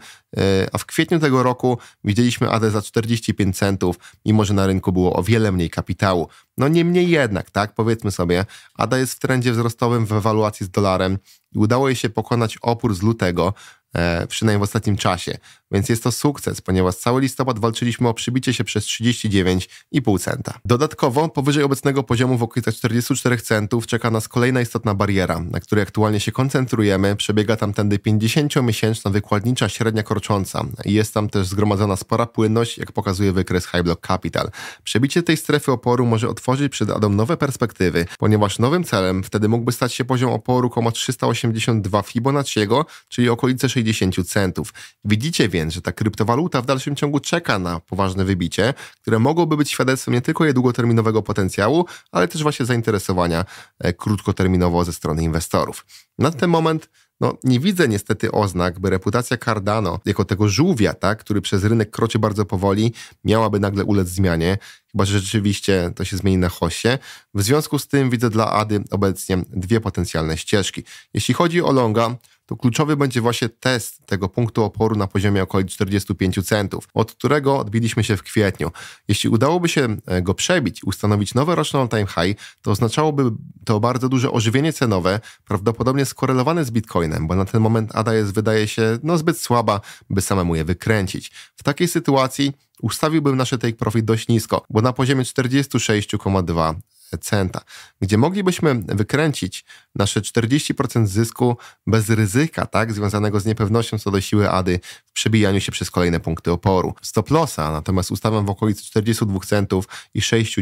a w kwietniu tego roku widzieliśmy ADA za 45 centów, mimo że na rynku było o wiele mniej kapitału. No niemniej jednak, tak, powiedzmy sobie, ADA jest w trendzie wzrostowym w ewaluacji z dolarem i udało jej się pokonać opór z lutego, E, przynajmniej w ostatnim czasie. Więc jest to sukces, ponieważ cały listopad walczyliśmy o przybicie się przez 39,5 centa. Dodatkowo, powyżej obecnego poziomu w okolicach 44 centów czeka nas kolejna istotna bariera, na której aktualnie się koncentrujemy. Przebiega tam tędy 50-miesięczna wykładnicza średnia korcząca i jest tam też zgromadzona spora płynność, jak pokazuje wykres High Block Capital. Przebicie tej strefy oporu może otworzyć przed Adam nowe perspektywy, ponieważ nowym celem wtedy mógłby stać się poziom oporu 382 Fibonacciego, czyli okolice 60 60 centów. Widzicie więc, że ta kryptowaluta w dalszym ciągu czeka na poważne wybicie, które mogłoby być świadectwem nie tylko jej długoterminowego potencjału, ale też właśnie zainteresowania e, krótkoterminowo ze strony inwestorów. Na ten moment no, nie widzę niestety oznak, by reputacja Cardano jako tego żółwia, tak, który przez rynek kroczy bardzo powoli, miałaby nagle ulec zmianie, chyba że rzeczywiście to się zmieni na chosie. W związku z tym widzę dla Ady obecnie dwie potencjalne ścieżki. Jeśli chodzi o longa, to kluczowy będzie właśnie test tego punktu oporu na poziomie około 45 centów, od którego odbiliśmy się w kwietniu. Jeśli udałoby się e, go przebić, ustanowić nowe roczne all-time high, to oznaczałoby to bardzo duże ożywienie cenowe, prawdopodobnie skorelowane z Bitcoinem, bo na ten moment ADA jest, wydaje się, no zbyt słaba, by samemu je wykręcić. W takiej sytuacji ustawiłbym nasze take profit dość nisko, bo na poziomie 46,2 centa, gdzie moglibyśmy wykręcić nasze 40% zysku bez ryzyka, tak, związanego z niepewnością co do siły ADY w przebijaniu się przez kolejne punkty oporu. Stop lossa natomiast ustawiam w okolicy 42 centów i 6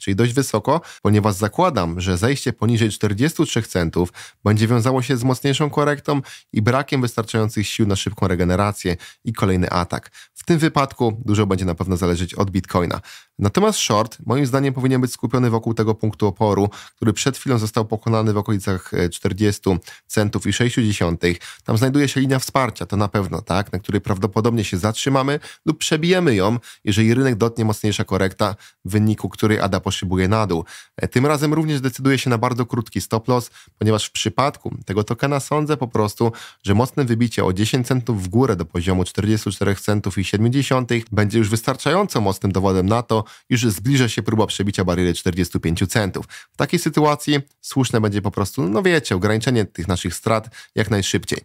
czyli dość wysoko, ponieważ zakładam, że zejście poniżej 43 centów będzie wiązało się z mocniejszą korektą i brakiem wystarczających sił na szybką regenerację i kolejny atak. W tym wypadku dużo będzie na pewno zależeć od bitcoina. Natomiast short moim zdaniem powinien być skupiony wokół tego punktu oporu, który przed chwilą został pokonany w okolicy okolicach 40 e, centów i 60. Tam znajduje się linia wsparcia, to na pewno, tak, na której prawdopodobnie się zatrzymamy lub przebijemy ją, jeżeli rynek dotnie mocniejsza korekta, w wyniku której ADA poszybuje na dół. E, tym razem również decyduje się na bardzo krótki stop loss, ponieważ w przypadku tego tokena sądzę po prostu, że mocne wybicie o 10 centów w górę do poziomu 44 centów i 70 będzie już wystarczająco mocnym dowodem na to, iż zbliża się próba przebicia bariery 45 centów. W takiej sytuacji słuszne będzie po prostu prostu, no wiecie, ograniczenie tych naszych strat jak najszybciej.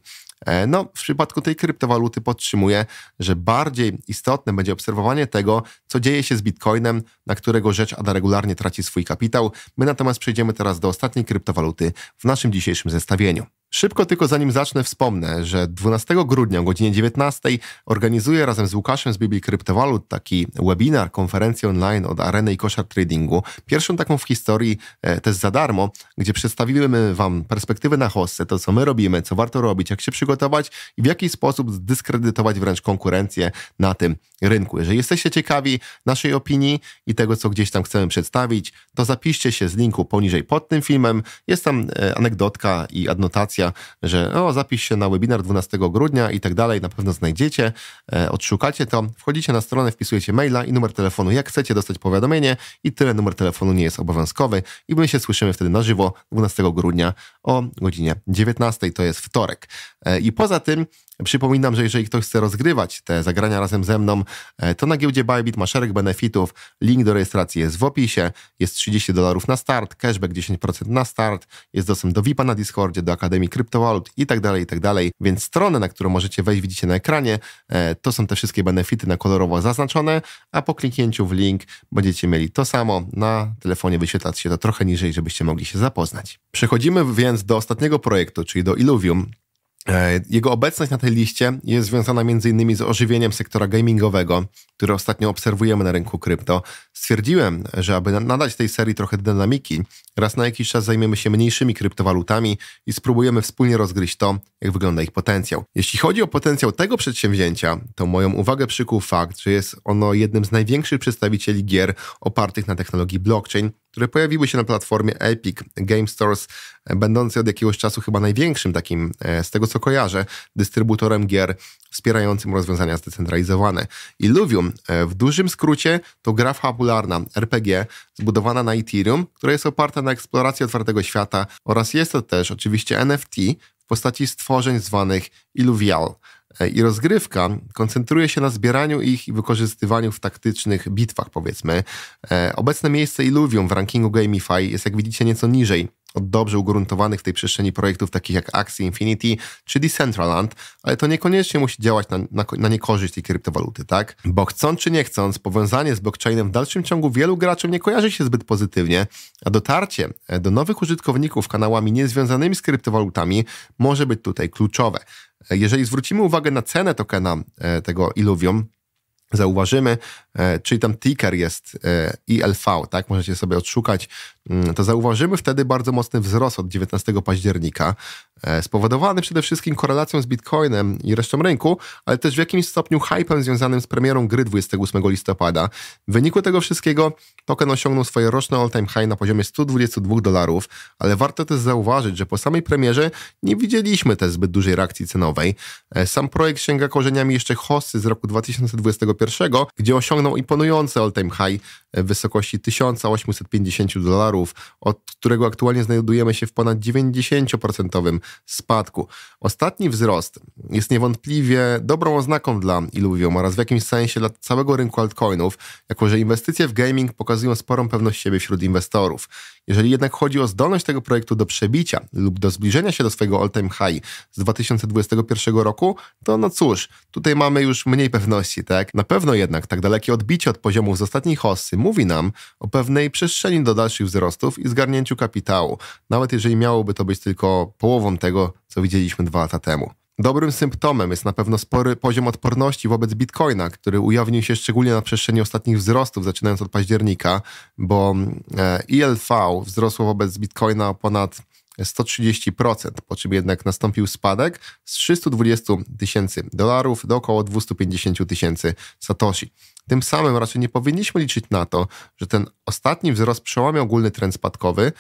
E, no, w przypadku tej kryptowaluty podtrzymuję, że bardziej istotne będzie obserwowanie tego, co dzieje się z Bitcoinem, na którego rzecz Ada regularnie traci swój kapitał. My natomiast przejdziemy teraz do ostatniej kryptowaluty w naszym dzisiejszym zestawieniu. Szybko tylko zanim zacznę wspomnę, że 12 grudnia o godzinie 19 organizuję razem z Łukaszem z Biblii Kryptowalut taki webinar, konferencję online od Areny i Koszar Tradingu. Pierwszą taką w historii e, też za darmo, gdzie przedstawimy Wam perspektywy na hostce, to co my robimy, co warto robić, jak się przygotować i w jaki sposób zdyskredytować wręcz konkurencję na tym rynku. Jeżeli jesteście ciekawi naszej opinii i tego, co gdzieś tam chcemy przedstawić, to zapiszcie się z linku poniżej pod tym filmem. Jest tam e, anegdotka i adnotacja informacja, że o, zapisz się na webinar 12 grudnia i tak dalej, na pewno znajdziecie, e, odszukacie to, wchodzicie na stronę, wpisujecie maila i numer telefonu, jak chcecie dostać powiadomienie i tyle numer telefonu nie jest obowiązkowy i my się słyszymy wtedy na żywo 12 grudnia o godzinie 19, to jest wtorek. E, I poza tym Przypominam, że jeżeli ktoś chce rozgrywać te zagrania razem ze mną, e, to na giełdzie Bybit ma szereg benefitów. Link do rejestracji jest w opisie. Jest 30 dolarów na start, cashback 10% na start, jest dostęp do VIP-a na Discordzie, do Akademii Kryptowalut i tak dalej, i tak dalej. Więc stronę, na którą możecie wejść, widzicie na ekranie. E, to są te wszystkie benefity na kolorowo zaznaczone, a po kliknięciu w link będziecie mieli to samo. Na telefonie wyświetlać się to trochę niżej, żebyście mogli się zapoznać. Przechodzimy więc do ostatniego projektu, czyli do Illuvium. E, jego obecność na tej liście jest związana m.in. z ożywieniem sektora gamingowego, które ostatnio obserwujemy na rynku krypto. Stwierdziłem, że aby nadać tej serii trochę dynamiki, raz na jakiś czas zajmiemy się mniejszymi kryptowalutami i spróbujemy wspólnie rozgryźć to, jak wygląda ich potencjał. Jeśli chodzi o potencjał tego przedsięwzięcia, to moją uwagę przykuł fakt, że jest ono jednym z największych przedstawicieli gier opartych na technologii blockchain, które pojawiły się na platformie Epic Game Stores, będący od jakiegoś czasu chyba największym takim, e, z tego co kojarzę, dystrybutorem gier wspierającym rozwiązania zdecentralizowane. Illuvium e, w dużym skrócie to gra fabularna RPG zbudowana na Ethereum, która jest oparta na eksploracji otwartego świata oraz jest to też oczywiście NFT w postaci stworzeń zwanych Illuvial. E, i rozgrywka koncentruje się na zbieraniu ich i wykorzystywaniu w taktycznych bitwach, powiedzmy. E, obecne miejsce Illuvium w rankingu Gamify jest, jak widzicie, nieco niżej od dobrze ugruntowanych w tej przestrzeni projektów takich jak Axie Infinity czy Decentraland, ale to niekoniecznie musi działać na, na, na niekorzyść tej kryptowaluty, tak? Bo chcąc czy nie chcąc, powiązanie z blockchainem w dalszym ciągu wielu graczom nie kojarzy się zbyt pozytywnie, a dotarcie e, do nowych użytkowników kanałami niezwiązanymi z kryptowalutami może być tutaj kluczowe. Jeżeli zwrócimy uwagę na cenę tokena e, tego Illuvium, zauważymy, E, czyli tam ticker jest e, ILV, tak? Możecie sobie odszukać. Mm, to zauważymy wtedy bardzo mocny wzrost od 19 października, e, spowodowany przede wszystkim korelacją z Bitcoinem i resztą rynku, ale też w jakimś stopniu hypem związanym z premierą gry 28 listopada. W wyniku tego wszystkiego token osiągnął swoje roczne all-time high na poziomie 122 dolarów, ale warto też zauważyć, że po samej premierze nie widzieliśmy też zbyt dużej reakcji cenowej. Sam projekt sięga korzeniami jeszcze hossy z roku 2021, gdzie osiągnął osiągnął imponujący all-time high w wysokości 1850 dolarów, od którego aktualnie znajdujemy się w ponad 90% spadku. Ostatni wzrost jest niewątpliwie dobrą oznaką dla Illuvium oraz w jakimś sensie dla całego rynku altcoinów, jako że inwestycje w gaming pokazują sporą pewność siebie wśród inwestorów. Jeżeli jednak chodzi o zdolność tego projektu do przebicia lub do zbliżenia się do swojego all-time high z 2021 roku, to no cóż, tutaj mamy już mniej pewności, tak? Na pewno jednak tak dalekie odbicie od poziomów z ostatnich hossy mówi nam o pewnej przestrzeni do dalszych wzrostów i zgarnięciu kapitału, nawet jeżeli miałoby to być tylko połową tego, co widzieliśmy dwa lata temu. Dobrym symptomem jest na pewno spory poziom odporności wobec bitcoina, który ujawnił się szczególnie na przestrzeni ostatnich wzrostów, zaczynając od października, bo e, ILV wzrosło wobec bitcoina o ponad 130%, po czym jednak nastąpił spadek z 320 tysięcy dolarów do około 250 tysięcy satoshi. Tym samym raczej nie powinniśmy liczyć na to, że ten ostatni wzrost przełamie ogólny trend spadkowy,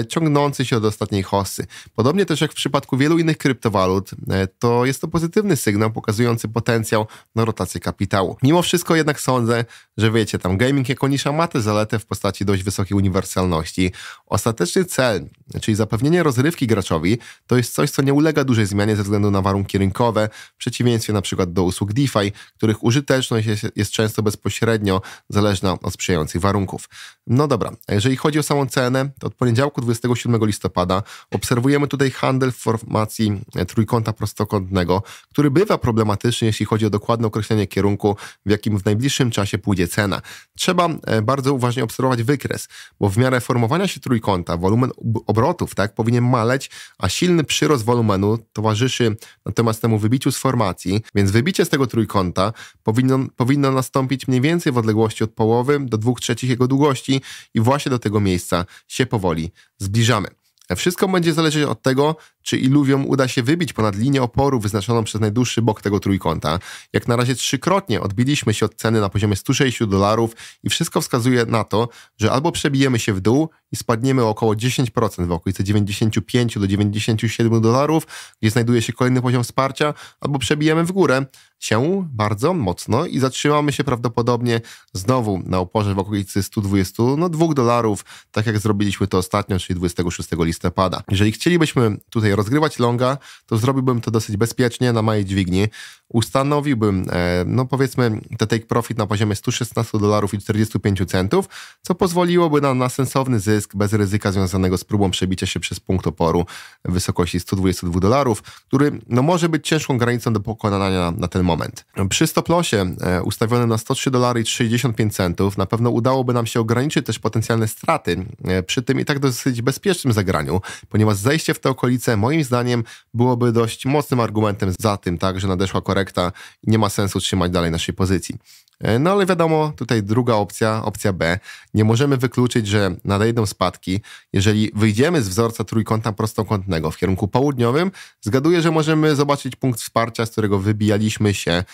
e, ciągnący się od ostatniej hossy. Podobnie też jak w przypadku wielu innych kryptowalut, e, to jest to pozytywny sygnał pokazujący potencjał na rotację kapitału. Mimo wszystko jednak sądzę, że wiecie, tam gaming jako nisza ma tę zaletę w postaci dość wysokiej uniwersalności. Ostateczny cel, czyli zapewnienie rozrywki graczowi, to jest coś, co nie ulega dużej zmianie ze względu na warunki rynkowe, w przeciwieństwie na przykład do usług DeFi, których użyteczność jest, jest często bezpośrednio zależna od sprzyjających warunków. No dobra, jeżeli chodzi o samą cenę, to od poniedziałku 27 listopada obserwujemy tutaj handel w formacji e, trójkąta prostokątnego, który bywa problematyczny, jeśli chodzi o dokładne określenie kierunku, w jakim w najbliższym czasie pójdzie cena. Trzeba e, bardzo uważnie obserwować wykres, bo w miarę formowania się trójkąta wolumen obrotów tak, powinien maleć, a silny przyrost wolumenu towarzyszy natomiast temu wybiciu z formacji, więc wybicie z tego trójkąta powinno, powinno nastąpić mniej więcej w odległości od połowy do 2 trzecich jego długości i właśnie do tego miejsca się powoli zbliżamy. Wszystko będzie zależeć od tego, czy iluwiom uda się wybić ponad linię oporu wyznaczoną przez najdłuższy bok tego trójkąta. Jak na razie trzykrotnie odbiliśmy się od ceny na poziomie 106 dolarów i wszystko wskazuje na to, że albo przebijemy się w dół i spadniemy o około 10% w okolicy 95 do 97 dolarów, gdzie znajduje się kolejny poziom wsparcia, albo przebijemy w górę, się bardzo mocno i zatrzymamy się prawdopodobnie znowu na oporze w okolicy 120, no 2 dolarów, tak jak zrobiliśmy to ostatnio, czyli 26 listopada. Jeżeli chcielibyśmy tutaj rozgrywać longa, to zrobiłbym to dosyć bezpiecznie na mojej dźwigni. Ustanowiłbym, e, no powiedzmy, te take profit na poziomie 116 dolarów i 45 centów, co pozwoliłoby nam na sensowny zysk bez ryzyka związanego z próbą przebicia się przez punkt oporu w wysokości 122 dolarów, który no może być ciężką granicą do pokonania na, na ten moment moment. Przy stoplosie e, ustawionym na 103 dolary i 65 centów na pewno udałoby nam się ograniczyć też potencjalne straty e, przy tym i tak dosyć bezpiecznym zagraniu, ponieważ zejście w te okolice moim zdaniem byłoby dość mocnym argumentem za tym, tak, że nadeszła korekta i nie ma sensu trzymać dalej naszej pozycji. E, no ale wiadomo, tutaj druga opcja, opcja B. Nie możemy wykluczyć, że nadejdą spadki. Jeżeli wyjdziemy z wzorca trójkąta prostokątnego w kierunku południowym, zgaduję, że możemy zobaczyć punkt wsparcia, z którego wybijaliśmy się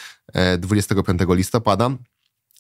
25 e, listopada.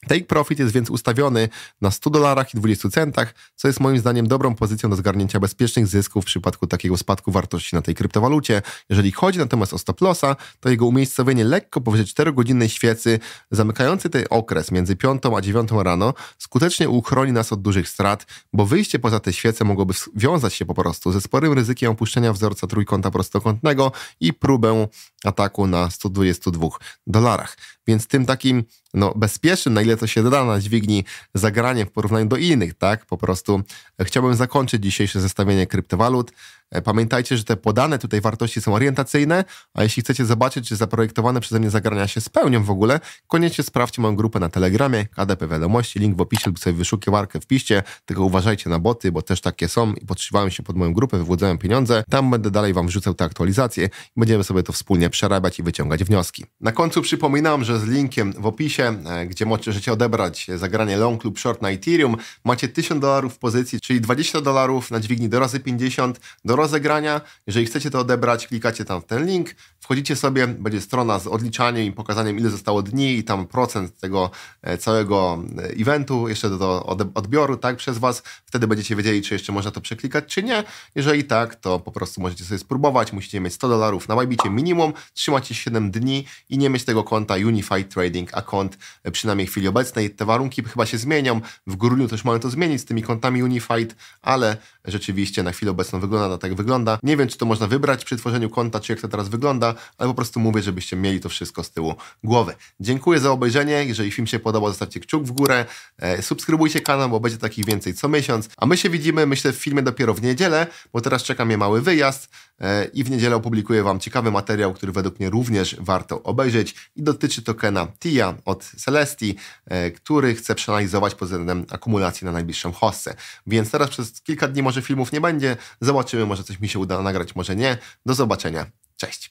Take profit jest więc ustawiony na 100 dolarach i 20 centach, co jest moim zdaniem dobrą pozycją do zgarnięcia bezpiecznych zysków w przypadku takiego spadku wartości na tej kryptowalucie. Jeżeli chodzi natomiast o stop lossa, to jego umiejscowienie lekko powyżej 4-godzinnej świecy, zamykający ten okres między 5 a 9 rano, skutecznie uchroni nas od dużych strat, bo wyjście poza te świece mogłoby wiązać się po prostu ze sporym ryzykiem opuszczenia wzorca trójkąta prostokątnego i próbę ataku na 122 dolarach. Więc tym takim no, bezpiecznym, na ile to się da na dźwigni zagranie w porównaniu do innych, tak? Po prostu e, chciałbym zakończyć dzisiejsze zestawienie kryptowalut E, pamiętajcie, że te podane tutaj wartości są orientacyjne, a jeśli chcecie zobaczyć, czy zaprojektowane przeze mnie zagrania się spełnią w ogóle, koniecznie sprawdźcie moją grupę na Telegramie, KDP Wiadomości, link w opisie lub sobie wyszukiwarkę wpiszcie, tylko uważajcie na boty, bo też takie są i podszywają się pod moją grupę, wywodzają pieniądze. Tam będę dalej Wam wrzucał te aktualizacje i będziemy sobie to wspólnie przerabiać i wyciągać wnioski. Na końcu przypominam, że z linkiem w opisie, e, gdzie możecie odebrać zagranie long lub short na Ethereum, macie 1000 dolarów w pozycji, czyli 20 dolarów na dźwigni do razy 50, do rozegrania. Jeżeli chcecie to odebrać, klikacie tam w ten link, wchodzicie sobie, będzie strona z odliczaniem i pokazaniem, ile zostało dni i tam procent tego e, całego e, eventu, jeszcze do odbioru, tak, przez Was. Wtedy będziecie wiedzieli, czy jeszcze można to przeklikać, czy nie. Jeżeli tak, to po prostu możecie sobie spróbować. Musicie mieć 100 dolarów na Wybicie minimum, trzymacie 7 dni i nie mieć tego konta Unified Trading Account, e, przynajmniej w chwili obecnej. Te warunki chyba się zmienią. W grudniu też mamy to zmienić z tymi kontami Unified, ale rzeczywiście na chwilę obecną wygląda na tak, tak wygląda. Nie wiem, czy to można wybrać przy tworzeniu konta, czy jak to teraz wygląda, ale po prostu mówię, żebyście mieli to wszystko z tyłu głowy. Dziękuję za obejrzenie. Jeżeli film się podobał, zostawcie kciuk w górę, e, subskrybujcie kanał, bo będzie takich więcej co miesiąc. A my się widzimy, myślę, w filmie dopiero w niedzielę, bo teraz czeka mnie mały wyjazd. E, i w niedzielę opublikuję Wam ciekawy materiał, który według mnie również warto obejrzeć i dotyczy tokena TIA od Celestii, e, który chcę przeanalizować pod względem akumulacji na najbliższą hostce. Więc teraz przez kilka dni może filmów nie będzie, zobaczymy, może coś mi się uda nagrać, może nie. Do zobaczenia, cześć!